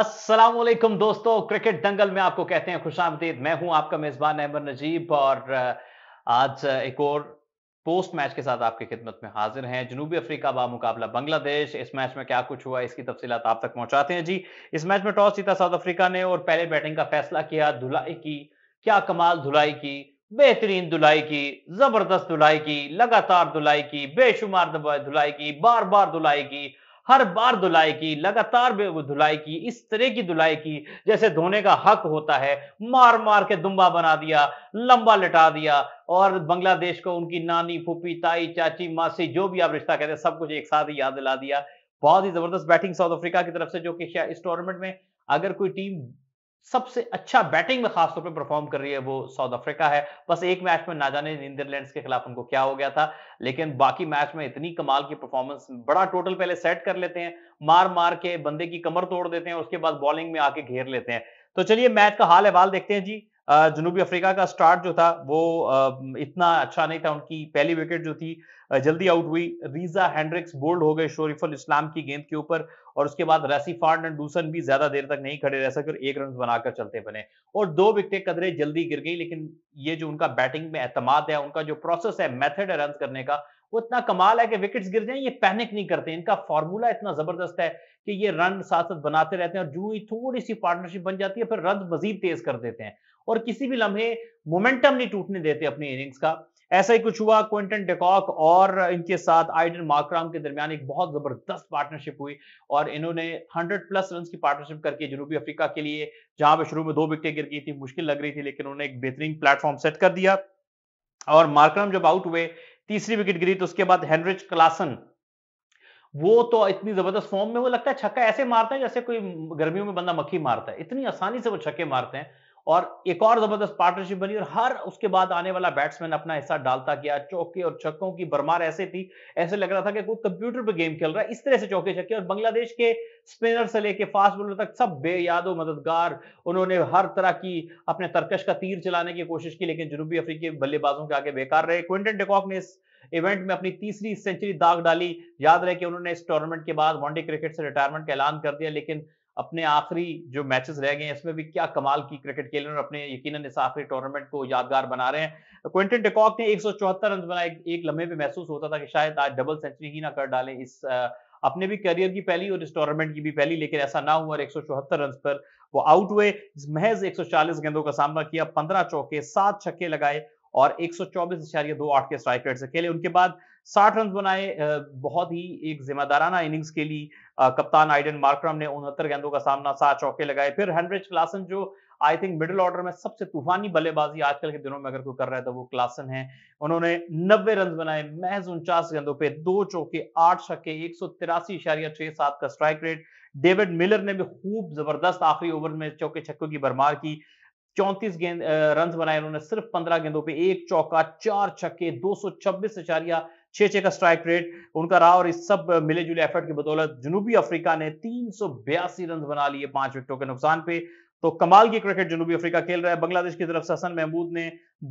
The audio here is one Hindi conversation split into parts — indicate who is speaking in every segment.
Speaker 1: असलम दोस्तों क्रिकेट दंगल में आपको कहते हैं खुश आमदीद मैं हूं आपका मेजबान अहमद नजीब और आज एक और पोस्ट मैच के साथ आपकी खिदमत में हाजिर हैं जनूबी अफ्रीका बा मुकाबला बांग्लादेश इस मैच में क्या कुछ हुआ इसकी तफसीत आप तक पहुंचाते हैं जी इस मैच में टॉस जीता साउथ अफ्रीका ने और पहले बैटिंग का फैसला किया धुलाई की क्या कमाल धुलाई की बेहतरीन धुलाई की जबरदस्त धुलाई की लगातार धुलाई की बेशुमार धुलाई की बार बार धुलाई की हर बार धुलाई की लगातार धुलाई की इस तरह की धुलाई की जैसे धोने का हक होता है मार मार के दुम्बा बना दिया लंबा लटा दिया और बांग्लादेश को उनकी नानी फूफी ताई चाची मासी जो भी आप रिश्ता कहते हैं सब कुछ एक साथ ही याद दिला दिया बहुत ही जबरदस्त बैटिंग साउथ अफ्रीका की तरफ से जो कि इस टूर्नामेंट में अगर कोई टीम सबसे अच्छा बैटिंग में खासतौर पर परफॉर्म कर रही है वो साउथ अफ्रीका है बस एक मैच में ना जाने नीदरलैंड्स के खिलाफ उनको क्या हो गया था लेकिन बाकी मैच में इतनी कमाल की परफॉर्मेंस बड़ा टोटल पहले सेट कर लेते हैं मार मार के बंदे की कमर तोड़ देते हैं उसके बाद बॉलिंग में आके घेर लेते हैं तो चलिए मैच का हाल अहवाल देखते हैं जी जनूबी अफ्रीका का स्टार्ट जो था वो इतना अच्छा नहीं था उनकी पहली विकेट जो थी जल्दी आउट हुई रीजा हैंड्रिक्स बोल्ड हो गए शोरीफुल इस्लाम की गेंद के ऊपर और उसके बाद रैसी फार्ड एंड डूसन भी ज्यादा देर तक नहीं खड़े रह सके एक रन बनाकर चलते बने और दो विकटें कदरे जल्दी गिर गई लेकिन ये जो उनका बैटिंग में एतमाद है उनका जो प्रोसेस है मेथड है रन करने का वो इतना कमाल है कि विकेट्स गिर जाए ये पैनिक नहीं करते इनका फॉर्मूला इतना जबरदस्त है कि ये रन साथ साथ बनाते रहते हैं और जू ही थोड़ी सी पार्टनरशिप बन जाती है फिर रन मजीद तेज कर देते हैं और किसी भी लम्हे मोमेंटम नहीं टूटने देते अपनी इनिंग्स का ऐसा ही कुछ हुआ क्विंटन डेकॉक और इनके साथ आइडन मार्क्राम के दरमियान एक बहुत जबरदस्त पार्टनरशिप हुई और इन्होंने 100 प्लस रन की पार्टनरशिप करके जनूबी अफ्रीका के लिए जहां पे शुरू में दो विकेटें गिर गई थी मुश्किल लग रही थी लेकिन उन्होंने एक बेहतरीन प्लेटफॉर्म सेट कर दिया और मार्कराम जब आउट हुए तीसरी विकेट गिरी तो उसके बाद हेनरिच क्लासन वो तो इतनी जबरदस्त फॉर्म में वो लगता है छक्का ऐसे मारते हैं जैसे कोई गर्मियों में बंदा मक्खी मारता है इतनी आसानी से वो छक्के मारते हैं और एक और जबरदस्त पार्टनरशिप बनी और हर उसके बाद आने वाला बैट्समैन अपना हिस्सा डालता गया चौके और छक्कों की भरमार ऐसे थी ऐसे लग रहा था कि कोई कंप्यूटर पर गेम खेल रहा है इस तरह से चौके छक्के और बांग्लादेश के स्पिनर से लेके फास्ट बॉलर तक सब बेयादों मददगार उन्होंने हर तरह की अपने तरकश का तीर चलाने की कोशिश की लेकिन जनूबी अफ्रीकी बल्लेबाजों के आगे बेकार रहे क्विंटन डेकॉक ने इस इवेंट में अपनी तीसरी सेंचुरी दाग डाली याद रहे कि उन्होंने इस टूर्नामेंट के बाद वनडे क्रिकेट से रिटायरमेंट का ऐलान कर दिया लेकिन अपने आखिरी जो मैचेस रह गए हैं इसमें भी क्या कमाल की क्रिकेट खेले और अपने यकीनन इस आखिरी टूर्नामेंट को यादगार बना रहे हैं क्विंटन डिकॉक ने एक रन बनाए एक, लम्हे में महसूस होता था कि शायद आज डबल सेंचुरी ही ना कर डालें इस अपने भी करियर की पहली और इस टूर्नामेंट की भी पहली लेकिन ऐसा ना हुआ और एक रन पर वो आउट हुए महज 140 गेंदों का सामना किया 15 चौके सात छक्के लगाए और आठ के स्ट्राइक रेट से खेले उनके बाद साठ रन बनाए बहुत ही एक जिम्मेदाराना इनिंग्स के लिए कप्तान आइडन मार्क्रम ने उनहत्तर गेंदों का सामना सात चौके लगाए फिर हेनरिच क्लासन जो आई थिंक मिडिल ऑर्डर में सबसे तूफानी बल्लेबाजी आजकल के दिनों में अगर कोई कर रहा है तो वो क्लासन है उन्होंने नब्बे रन बनाए महज उनचास गेंदों पे दो चौके आठ छक्के एक सौ तिरासी इशारिया छह सात का स्ट्राइक रेट डेविड मिलर ने भी खूब जबरदस्त आखिरी ओवर में चौके छक्कों की भरमार की चौंतीस गेंद रन बनाए उन्होंने सिर्फ पंद्रह गेंदों पे एक चौका चार छक्के दो सौ छब्बीस अचारिया छह छह का स्ट्राइक रेट उनका रहा और इस सब मिले जुले एफर्ट की बदौलत जनूबी अफ्रीका ने तीन सौ बयासी रन बना लिए पांच विकेटों के नुकसान पे तो कमाल की क्रिकेट जनूबी अफ्रीका खेल रहा है बांग्लादेश की तरफ से हसन महमूद ने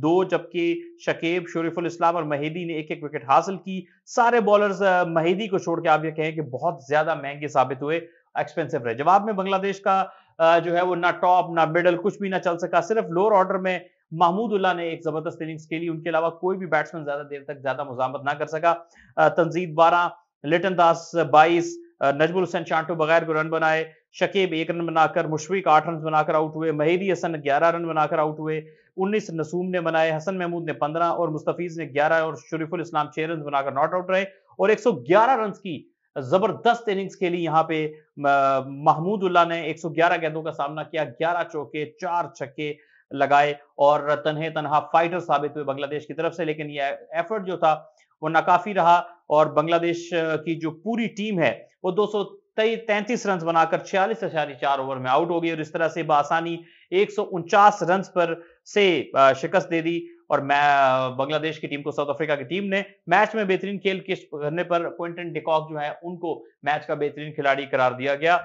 Speaker 1: दो जबकि शकेब शरीफुल इस्लाम और महेदी ने एक एक विकेट हासिल की सारे बॉलर्स महेदी को छोड़ के आप ये कहें कि बहुत ज्यादा महंगे साबित हुए एक्सपेंसिव रहे जवाब में बांग्लादेश का जो है वो ना टॉप ना मिडल कुछ भी ना चल सका सिर्फ लोअर ऑर्डर में महमूदुल्ला ने एक जबरदस्त इनिंग्स खेली उनके अलावा कोई भी बैट्समैन ज्यादा देर तक ज्यादा मुजामत ना कर सका तंजीद बारह लिटन दास बाईस नजमुल हुसैन चांटो बगैर को रन बनाए शकीब एक रन बनाकर मुशफिक आठ रन बनाकर आउट हुए महेदी हसन ग्यारह रन बनाकर आउट हुए उन्नीस नसूम ने बनाए हसन महमूद ने पंद्रह और मुस्तफीज ने ग्यारह और शरीफुल इस्लाम छह रन बनाकर नॉट आउट रहे और एक सौ ग्यारह रन की जबरदस्त इनिंग्स खेली यहाँ पे महमूदुल्ला ने 111 गेंदों का सामना किया 11 चौके चार छक्के लगाए और तनहे तनहा फाइटर साबित हुए बांग्लादेश की तरफ से लेकिन यह एफर्ट जो था वो नाकाफी रहा और बांग्लादेश की जो पूरी टीम है वो दो तैंतीस रन बनाकर छियालीस अशारी चार ओवर में आउट हो गई और इस तरह से बासानी एक सौ उनचास रन पर से शिकस्त दे दी और बांग्लादेश की टीम को साउथ अफ्रीका की टीम ने मैच में बेहतरीन खेल करने पर क्विंटन डिकॉक जो है उनको मैच का बेहतरीन खिलाड़ी करार दिया गया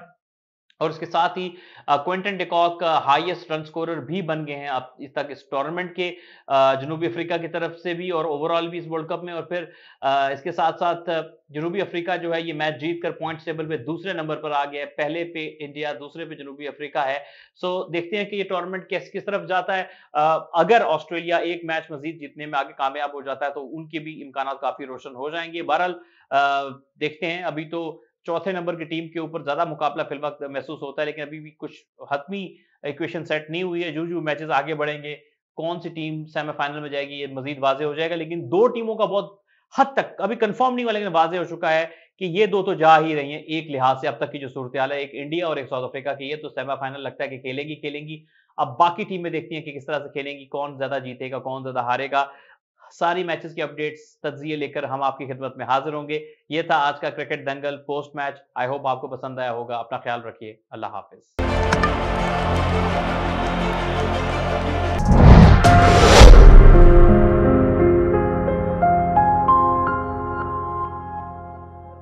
Speaker 1: और उसके साथ ही Quinton de Kock highest run scorer भी बन गए हैं अब इस तक इस टूर्नामेंट के जनूबी अफ्रीका की तरफ से भी और ओवरऑल भी इस वर्ल्ड कप में और फिर इसके साथ साथ जनूबी अफ्रीका जो है ये मैच जीत कर पॉइंट टेबल पे दूसरे नंबर पर आ गया है पहले पे इंडिया दूसरे पे जनूबी अफ्रीका है सो देखते हैं कि ये टूर्नामेंट किस किस तरफ जाता है अगर ऑस्ट्रेलिया एक मैच मजीद जीतने में आगे कामयाब हो जाता है तो उनके भी इम्कान काफी रोशन हो जाएंगे बहरहाल देखते हैं अभी तो चौथे नंबर की टीम के ऊपर ज्यादा मुकाबला फिल वक्त महसूस होता है लेकिन अभी भी कुछ हतमी इक्वेशन सेट नहीं हुई है जो जो मैचेस आगे बढ़ेंगे कौन सी टीम सेमीफाइनल में जाएगी ये मजीद वाजे हो जाएगा लेकिन दो टीमों का बहुत हद तक अभी कंफर्म नहीं हुआ लेकिन वाजे हो चुका है कि ये दो तो जा ही रही हैं एक लिहाज से अब तक की जो सूरत है एक इंडिया और एक साउथ अफ्रीका की है तो सेमीफाइनल लगता है कि खेलेगी खेलेंगी अब बाकी टीमें देखती हैं कि किस तरह से खेलेंगी कौन ज्यादा जीतेगा कौन ज्यादा हारेगा सारी मैचेस की अपडेट्स तजिए लेकर हम आपकी खिदमत में हाजिर होंगे ये था आज का क्रिकेट दंगल पोस्ट मैच आई होप आपको पसंद आया होगा अपना ख्याल रखिए अल्लाह हाफिज़